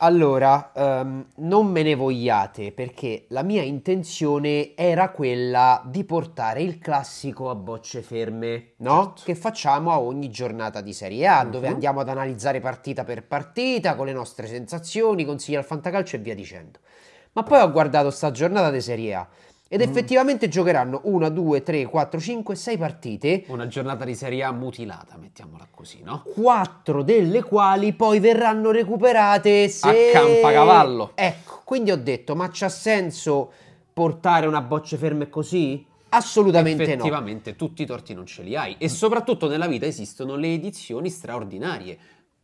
Allora, um, non me ne vogliate perché la mia intenzione era quella di portare il classico a bocce ferme, no? Certo. Che facciamo a ogni giornata di Serie A, uh-huh. dove mhm. andiamo ad analizzare partita per partita con le nostre sensazioni, consigli al fantacalcio e via dicendo. Ma poi ho guardato sta giornata di Serie A ed mm. effettivamente mm. giocheranno 1, 2, 3, 4, 5, 6 partite. Una giornata di Serie A mutilata, mettiamola così, no? Quattro delle quali poi verranno recuperate se... A campacavallo. Ecco, quindi ho detto, ma c'ha senso portare una bocce ferme così? Assolutamente Effettivamente, no. Effettivamente tutti i torti non ce li hai e soprattutto nella vita esistono le edizioni straordinarie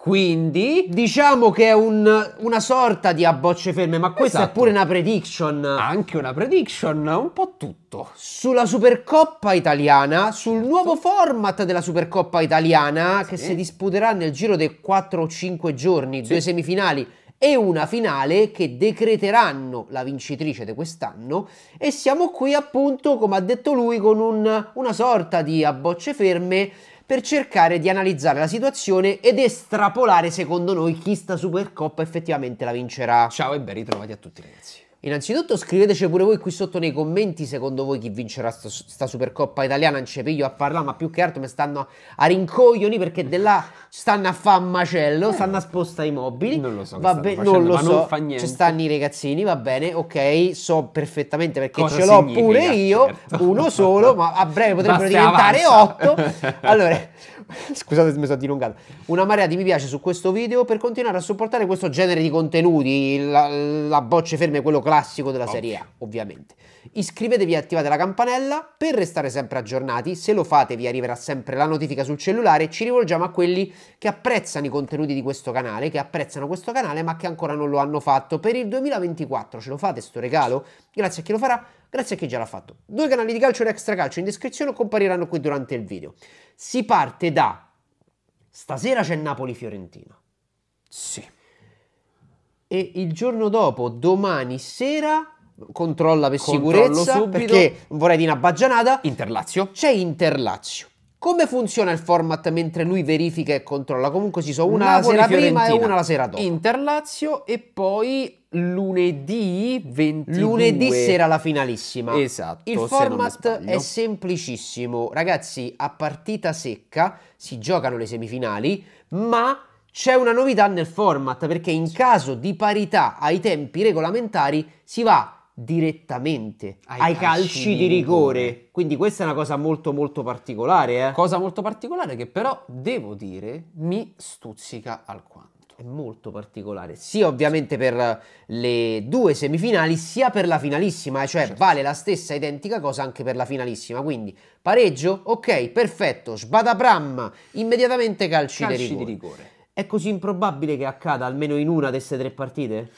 quindi diciamo che è un, una sorta di a bocce ferme, ma questa esatto. è pure una prediction. Anche una prediction, un po' tutto. Sulla Supercoppa italiana, sul certo. nuovo format della Supercoppa italiana sì. che si disputerà nel giro dei 4 o 5 giorni, sì. due semifinali e una finale che decreteranno la vincitrice di quest'anno e siamo qui appunto, come ha detto lui, con un, una sorta di a bocce ferme per cercare di analizzare la situazione ed estrapolare secondo noi chi sta Supercoppa effettivamente la vincerà. Ciao e ben ritrovati a tutti ragazzi. Innanzitutto scriveteci pure voi qui sotto nei commenti secondo voi chi vincerà sta, sta Supercoppa italiana, non ci piglio a parlare, ma più che altro mi stanno a rincoglioni perché di là stanno a fare un macello, eh. stanno a spostare i mobili. Non lo so, va be- facendo, non lo so, non fa niente. Ci stanno i ragazzini, va bene, ok, so perfettamente perché Cosa ce l'ho pure io, certo. uno solo, ma a breve potrebbero Basta, diventare avanza. otto. Allora, scusate se mi sono dilungato. Una marea di mi piace su questo video per continuare a supportare questo genere di contenuti, la, la bocce ferme, quello che classico della Serie A, ovviamente. Iscrivetevi e attivate la campanella per restare sempre aggiornati. Se lo fate vi arriverà sempre la notifica sul cellulare. Ci rivolgiamo a quelli che apprezzano i contenuti di questo canale, che apprezzano questo canale ma che ancora non lo hanno fatto. Per il 2024 ce lo fate sto regalo? Grazie a chi lo farà, grazie a chi già l'ha fatto. Due canali di calcio e extra calcio in descrizione compariranno qui durante il video. Si parte da... Stasera c'è Napoli-Fiorentina. Sì e il giorno dopo, domani sera, controlla per Controllo sicurezza subito. perché vorrei dire una baggianata. Interlazio. C'è Interlazio. Come funziona il format mentre lui verifica e controlla? Comunque ci sono una Napoli, la sera Fiorentina. prima e una la sera dopo. Interlazio e poi lunedì 22. Lunedì sera la finalissima. Esatto. Il format è semplicissimo. Ragazzi, a partita secca si giocano le semifinali, ma c'è una novità nel format perché in caso di parità ai tempi regolamentari si va direttamente ai, ai calci, calci, di rigore. rigore. Quindi questa è una cosa molto molto particolare. Eh? Cosa molto particolare che però devo dire mi stuzzica alquanto È molto particolare, sia ovviamente per le due semifinali, sia per la finalissima, eh, cioè certo. vale la stessa identica cosa anche per la finalissima, quindi pareggio, ok, perfetto, sbada immediatamente calci, calci di rigore. Di rigore. È così improbabile che accada almeno in una di queste tre partite?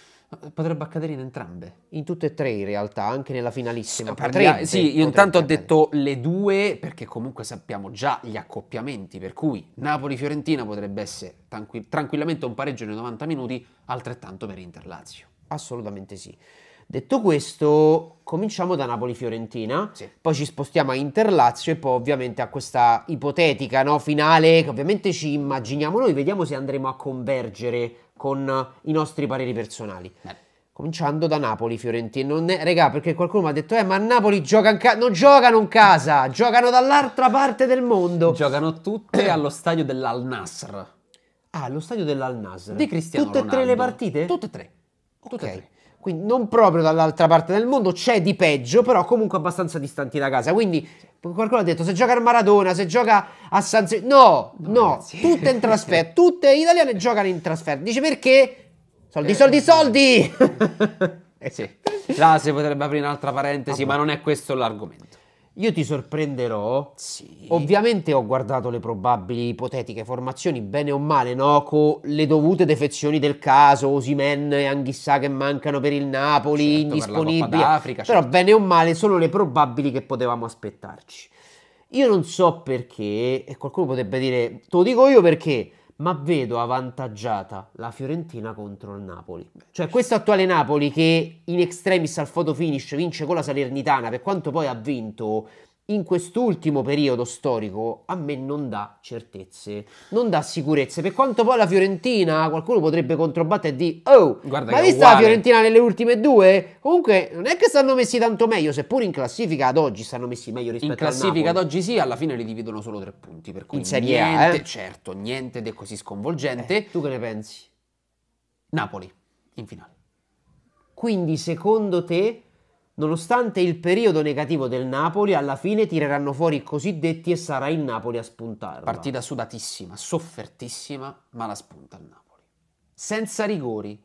Potrebbe accadere in entrambe. In tutte e tre, in realtà, anche nella finalissima. Sì, potrebbe, sì io intanto ho detto le due perché comunque sappiamo già gli accoppiamenti. Per cui Napoli-Fiorentina potrebbe essere tranquill tranquillamente un pareggio nei 90 minuti, altrettanto per Inter-Lazio. Assolutamente sì. Detto questo, cominciamo da Napoli-Fiorentina, sì. poi ci spostiamo a Interlazio e poi ovviamente a questa ipotetica no, finale che ovviamente ci immaginiamo noi, vediamo se andremo a convergere con i nostri pareri personali. Beh. Cominciando da Napoli, Fiorentina. Non è, regà, perché qualcuno mi ha detto: Eh, ma Napoli gioca in casa. Non giocano in casa, giocano dall'altra parte del mondo. Giocano tutte allo stadio dell'Al Nasr. Ah, allo stadio dell'Al Nasr. Di Cristiano Tutte Ronaldo. e tre le partite? Tutte e tre. Tutte okay. e tre quindi non proprio dall'altra parte del mondo, c'è di peggio, però comunque abbastanza distanti da casa. Quindi qualcuno ha detto se gioca al Maradona, se gioca a San Siro, no, no, no tutte in trasferta, tutte italiane giocano in trasferta. Dice perché? Soldi, eh, soldi, eh. soldi! eh sì. Là si potrebbe aprire un'altra parentesi, ah, ma boh. non è questo l'argomento. Io ti sorprenderò. Sì. Ovviamente ho guardato le probabili ipotetiche formazioni, bene o male, no? Con le dovute defezioni del caso, Osimen e Anghissà che mancano per il Napoli, certo, indisponibili. Per certo. Però bene o male sono le probabili che potevamo aspettarci. Io non so perché, e qualcuno potrebbe dire, te lo dico io perché ma vedo avvantaggiata la Fiorentina contro il Napoli. Cioè questo attuale Napoli che in extremis al photo finish vince con la Salernitana, per quanto poi ha vinto in quest'ultimo periodo storico a me non dà certezze, non dà sicurezze. Per quanto poi la Fiorentina, qualcuno potrebbe controbattere e dire: Oh, Guarda ma vista la Fiorentina nelle ultime due? Comunque, non è che stanno messi tanto meglio, seppur in classifica ad oggi stanno messi meglio rispetto a al In classifica ad oggi sì, alla fine li dividono solo tre punti. Per cui in Serie niente, A, eh? certo, niente ed è così sconvolgente. Eh, tu che ne pensi? Napoli, in finale. Quindi, secondo te Nonostante il periodo negativo del Napoli, alla fine tireranno fuori i cosiddetti e sarà il Napoli a spuntarla. Partita sudatissima, soffertissima, ma la spunta il Napoli. Senza rigori.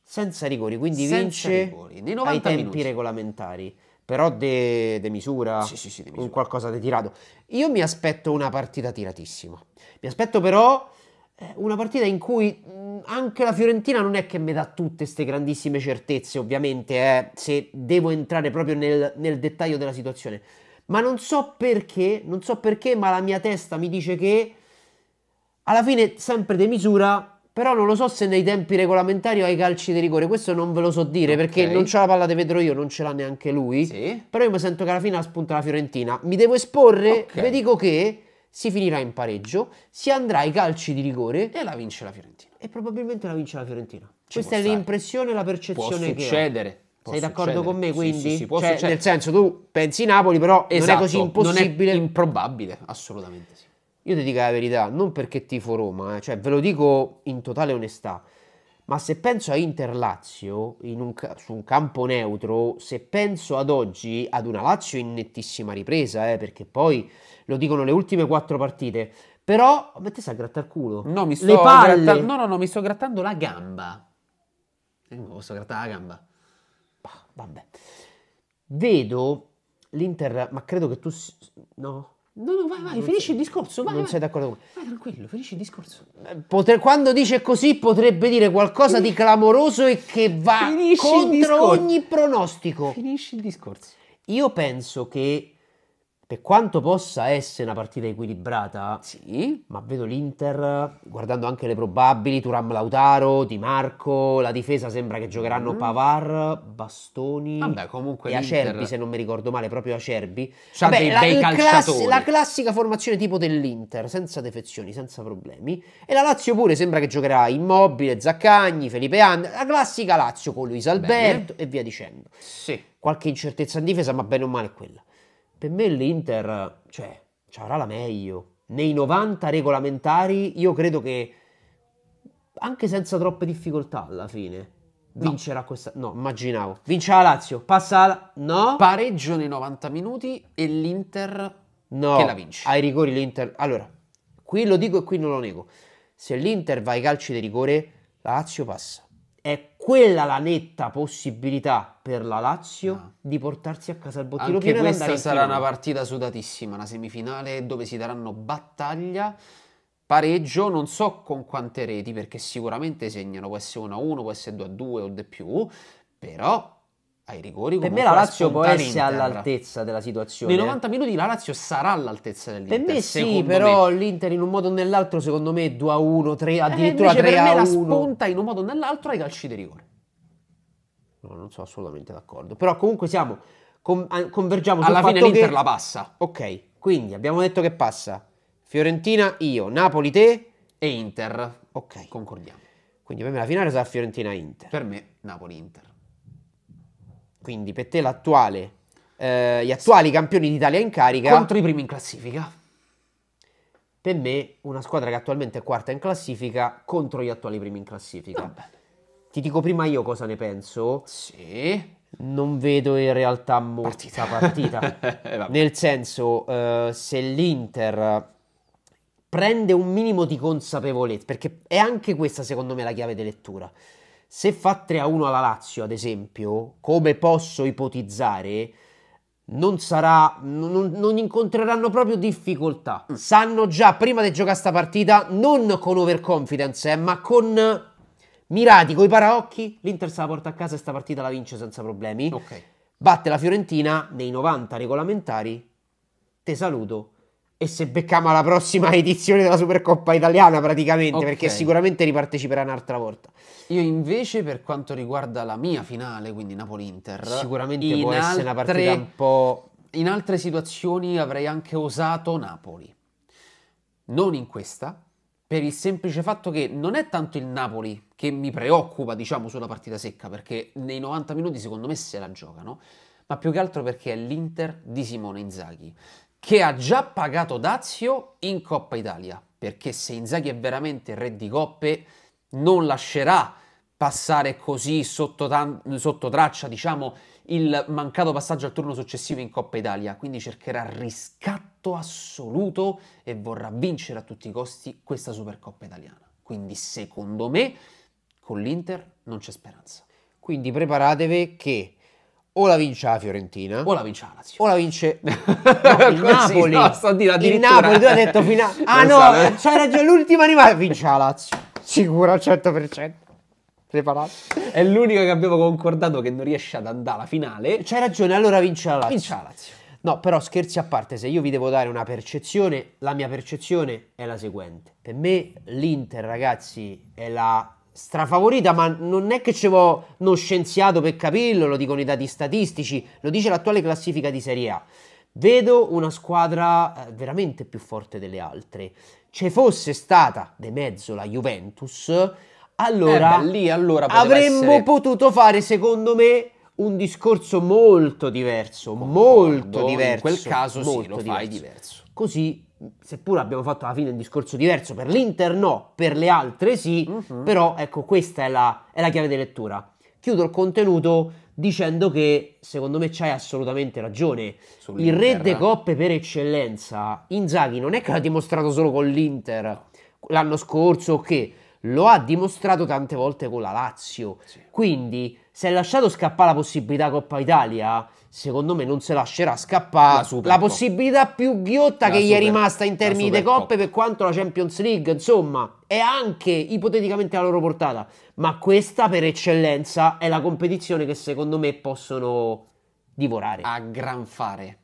Senza rigori, quindi Senza vince rigori. Nei 90 ai tempi minuti. regolamentari però de, de misura, sì, sì, sì, de misura. un qualcosa di tirato. Io mi aspetto una partita tiratissima. Mi aspetto però eh, una partita in cui mm, anche la Fiorentina non è che mi dà tutte queste grandissime certezze, ovviamente, eh, se devo entrare proprio nel, nel, dettaglio della situazione. Ma non so perché, non so perché, ma la mia testa mi dice che alla fine sempre di misura, però non lo so se nei tempi regolamentari o ai calci di rigore, questo non ve lo so dire okay. perché non c'ha la palla di Pedro io, non ce l'ha neanche lui. Sì. Però io mi sento che alla fine la spunta la Fiorentina. Mi devo esporre, okay. vi dico che si finirà in pareggio, si andrà ai calci di rigore e la vince la Fiorentina. E probabilmente la vince la Fiorentina. Ci Questa è stare. l'impressione, la percezione che. può succedere. Che può Sei d'accordo con me quindi? Sì, sì, sì, cioè, nel senso tu pensi Napoli però esatto, non è esatto, così impossibile. Non è improbabile, assolutamente sì. Io ti dico la verità, non perché tifo Roma, eh, cioè ve lo dico in totale onestà ma se penso a Inter-Lazio un, su un campo neutro, se penso ad oggi ad una Lazio in nettissima ripresa, eh, perché poi lo dicono le ultime quattro partite, però ma te stai a grattar culo? No, mi sto le palle. Gratta- no, no, no, mi sto grattando la gamba. eh, posso grattare la gamba. Ah, vabbè. Vedo l'Inter, ma credo che tu... No? No, no, vai, vai, finisci il discorso, vai. Non vai. sei d'accordo con me. Vai tranquillo, finisci il discorso. Eh, potre, quando dice così potrebbe dire qualcosa finisci. di clamoroso e che va finisci contro ogni pronostico. Finisci il discorso. Io penso che per quanto possa essere una partita equilibrata, sì. ma vedo l'Inter, guardando anche le probabili, Turam Lautaro, Di Marco, la difesa sembra che giocheranno mm Pavar, Bastoni Vabbè, comunque e Acerbi, se non mi ricordo male, proprio Acerbi. C'ha Vabbè, dei la, bei calciatori. Class- la classica formazione tipo dell'Inter, senza defezioni, senza problemi. E la Lazio pure sembra che giocherà Immobile, Zaccagni, Felipe Andre, la classica Lazio con Luis Alberto Bene. e via dicendo. Sì. Qualche incertezza in difesa, ma bene o male è quella. Per me l'Inter, cioè, ci avrà la meglio. Nei 90 regolamentari io credo che, anche senza troppe difficoltà alla fine, No. vincerà questa. No, immaginavo. Vince la Lazio, passa la. No. Pareggio nei 90 minuti e l'Inter no. che la vince. Ai rigori l'Inter. Allora, qui lo dico e qui non lo nego. Se l'Inter va ai calci di rigore, la Lazio passa. È quella la netta possibilità per la Lazio no. Ah. di portarsi a casa il bottino Anche questa sarà una partita sudatissima, una semifinale dove si daranno battaglia pareggio, non so con quante reti perché sicuramente segnano, può essere 1 a 1, può essere 2 a 2 o di più, però ai rigori. Per me la Lazio può essere all'altezza della situazione. Nei 90 minuti la Lazio sarà all'altezza dell'Inter. Per me sì, però me. l'Inter in un modo o nell'altro secondo me 2 a 1, 3 eh, addirittura eh, 3 per me 1. la spunta in un modo o nell'altro ai calci di rigore. No, non sono assolutamente d'accordo. Però comunque siamo con, convergiamo sul Alla fine l'Inter che... la passa. Ok, quindi abbiamo detto che passa Fiorentina io, Napoli te e Inter. Ok, concordiamo. Quindi per me la finale sarà Fiorentina Inter. Per me Napoli Inter. Quindi per te l'attuale, eh, gli attuali campioni d'Italia in carica... Contro i primi in classifica. Per me una squadra che attualmente è quarta in classifica contro gli attuali primi in classifica. Vabbè. Ah, Ti dico prima io cosa ne penso. Sì. Non vedo in realtà molta partita. partita. Eh, Nel senso, eh, se l'Inter prende un minimo di consapevolezza, perché è anche questa secondo me la chiave di lettura. Se fa 3-1 a alla Lazio, ad esempio, come posso ipotizzare, non, sarà, non, non incontreranno proprio difficoltà. Mm. Sanno già prima di giocare questa partita, non con overconfidence, eh, ma con mirati coi paraocchi, l'Inter se la porta a casa e sta partita la vince senza problemi. Okay. Batte la Fiorentina nei 90 regolamentari. Te saluto e se becchiamo alla prossima edizione della Supercoppa italiana praticamente, okay. perché sicuramente riparteciperà un'altra volta. Io invece per quanto riguarda la mia finale, quindi Napoli-Inter, sicuramente in può altre... essere una partita un po'... In altre situazioni avrei anche osato Napoli. Non in questa, per il semplice fatto che non è tanto il Napoli che mi preoccupa, diciamo, sulla partita secca, perché nei 90 minuti secondo me se la giocano, ma più che altro perché è l'Inter di Simone Inzaghi che ha già pagato Dazio in Coppa Italia, perché se Inzaghi è veramente re di coppe non lascerà passare così sotto, sotto traccia, diciamo, il mancato passaggio al turno successivo in Coppa Italia, quindi cercherà riscatto assoluto e vorrà vincere a tutti i costi questa Supercoppa italiana. Quindi secondo me con l'Inter non c'è speranza. Quindi preparatevi che o la vince la Fiorentina o la vince la Lazio o la vince no, il Napoli no, sto a dire il Napoli tu hai detto fino a ah non no so, eh. c'era già l'ultima rimasta vince la Lazio sicuro al 100% Preparato. È l'unico che abbiamo concordato che non riesce ad andare alla finale. C'hai ragione, allora vince la Lazio. Vince la Lazio. No, però scherzi a parte, se io vi devo dare una percezione, la mia percezione è la seguente. Per me l'Inter, ragazzi, è la strafavorita, ma non è che ci vuole uno scienziato per capirlo, lo dicono i dati statistici, lo dice l'attuale classifica di Serie A. Vedo una squadra eh, veramente più forte delle altre. Se fosse stata de mezzo la Juventus, allora, eh beh, lì, allora avremmo essere... potuto fare, secondo me, un discorso molto diverso, Concordo, molto diverso. In quel caso molto sì, lo diverso. fai diverso. Così, seppur abbiamo fatto alla fine un discorso diverso, per l'Inter no, per le altre sì, uh-huh. però ecco questa è la, è la chiave di lettura. Chiudo il contenuto dicendo che secondo me c'hai assolutamente ragione. Sull'Inter. Il re de coppe per eccellenza, Inzaghi, non è che l'ha dimostrato solo con l'Inter l'anno scorso o okay, che lo ha dimostrato tante volte con la Lazio. Sì. Quindi se è lasciato scappare la possibilità Coppa Italia, secondo me non se lascerà scappare la, la possibilità più ghiotta la che super, gli è rimasta in termini di coppe per quanto la Champions League, insomma, è anche ipoteticamente alla loro portata, ma questa per eccellenza è la competizione che secondo me possono divorare. A gran fare.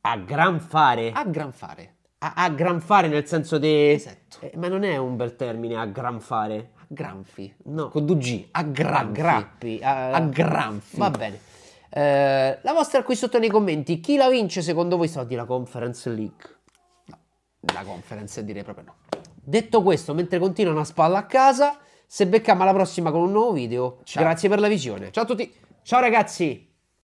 A gran fare. A gran fare. A, a gran fare nel senso di... Esatto. Eh, ma non è un bel termine, a gran fare. Granfi. No. Con due G, a Granfi. A Grappi. A, Granfi. Va bene. Eh, la vostra qui sotto nei commenti. Chi la vince secondo voi soldi la Conference League? No, la Conference direi proprio no. Detto questo, mentre continuano a spalla a casa, se becchiamo alla prossima con un nuovo video, Ciao. grazie per la visione. Ciao a tutti. Ciao ragazzi.